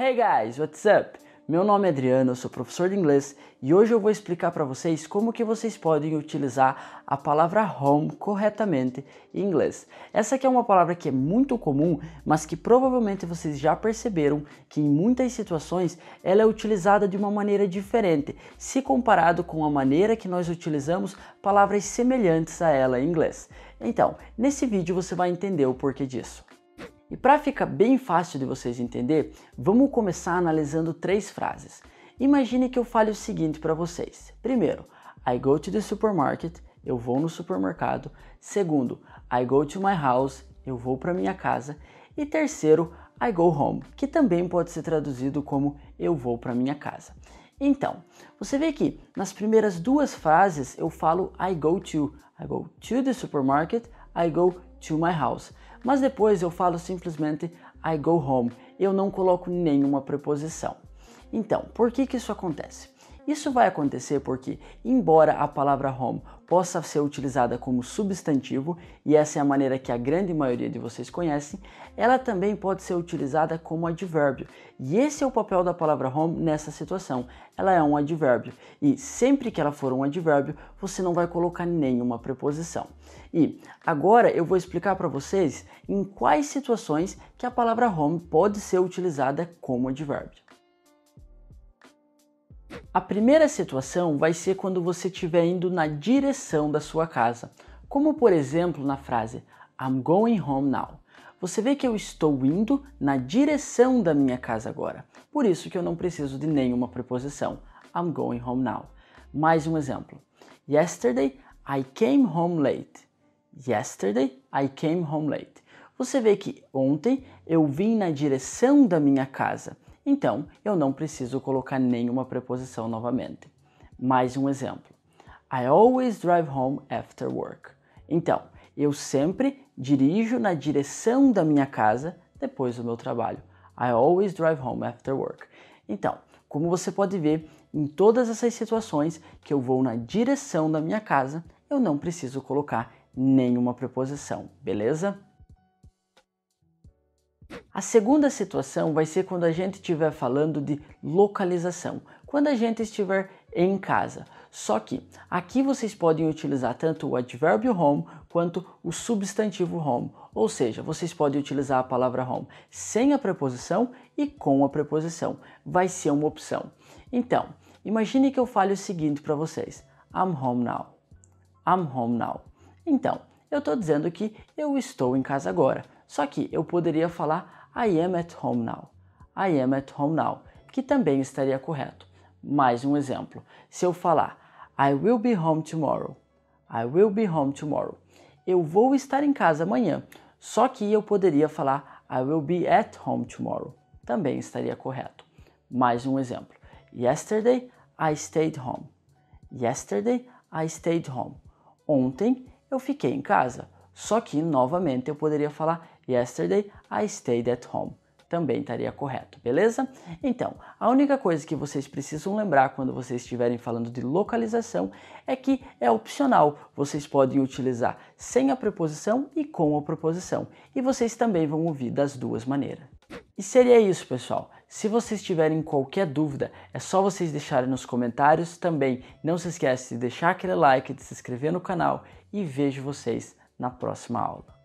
Hey guys, what's up? Meu nome é Adriano, eu sou professor de inglês e hoje eu vou explicar para vocês como que vocês podem utilizar a palavra home corretamente em inglês. Essa aqui é uma palavra que é muito comum, mas que provavelmente vocês já perceberam que em muitas situações ela é utilizada de uma maneira diferente, se comparado com a maneira que nós utilizamos palavras semelhantes a ela em inglês. Então, nesse vídeo você vai entender o porquê disso. E para ficar bem fácil de vocês entender, vamos começar analisando três frases. Imagine que eu fale o seguinte para vocês. Primeiro, I go to the supermarket, eu vou no supermercado. Segundo, I go to my house, eu vou para minha casa. E terceiro, I go home, que também pode ser traduzido como eu vou para minha casa. Então, você vê que nas primeiras duas frases eu falo I go to. I go to the supermarket, I go to my house mas depois eu falo simplesmente I go home, eu não coloco nenhuma preposição. Então, por que, que isso acontece? Isso vai acontecer porque, embora a palavra home possa ser utilizada como substantivo, e essa é a maneira que a grande maioria de vocês conhecem, ela também pode ser utilizada como advérbio. E esse é o papel da palavra home nessa situação. Ela é um advérbio, e sempre que ela for um advérbio, você não vai colocar nenhuma preposição. E agora eu vou explicar para vocês em quais situações que a palavra home pode ser utilizada como advérbio. A primeira situação vai ser quando você estiver indo na direção da sua casa, como por exemplo na frase I'm going home now. Você vê que eu estou indo na direção da minha casa agora, por isso que eu não preciso de nenhuma preposição. I'm going home now. Mais um exemplo. Yesterday I came home late. Yesterday I came home late. Você vê que ontem eu vim na direção da minha casa. Então, eu não preciso colocar nenhuma preposição novamente. Mais um exemplo. I always drive home after work. Então, eu sempre dirijo na direção da minha casa depois do meu trabalho. I always drive home after work. Então, como você pode ver, em todas essas situações que eu vou na direção da minha casa, eu não preciso colocar nenhuma preposição, beleza? A segunda situação vai ser quando a gente estiver falando de localização, quando a gente estiver em casa. Só que aqui vocês podem utilizar tanto o advérbio home quanto o substantivo home, ou seja, vocês podem utilizar a palavra home sem a preposição e com a preposição. Vai ser uma opção. Então, imagine que eu fale o seguinte para vocês: I'm home now. I'm home now. Então, eu estou dizendo que eu estou em casa agora. Só que eu poderia falar I am at home now. I am at home now, que também estaria correto. Mais um exemplo. Se eu falar I will be home tomorrow. I will be home tomorrow. Eu vou estar em casa amanhã. Só que eu poderia falar I will be at home tomorrow. Também estaria correto. Mais um exemplo. Yesterday I stayed home. Yesterday I stayed home. Ontem eu fiquei em casa. Só que novamente eu poderia falar Yesterday I stayed at home. Também estaria correto, beleza? Então, a única coisa que vocês precisam lembrar quando vocês estiverem falando de localização é que é opcional. Vocês podem utilizar sem a preposição e com a preposição. E vocês também vão ouvir das duas maneiras. E seria isso, pessoal. Se vocês tiverem qualquer dúvida, é só vocês deixarem nos comentários. Também não se esquece de deixar aquele like, de se inscrever no canal e vejo vocês na próxima aula.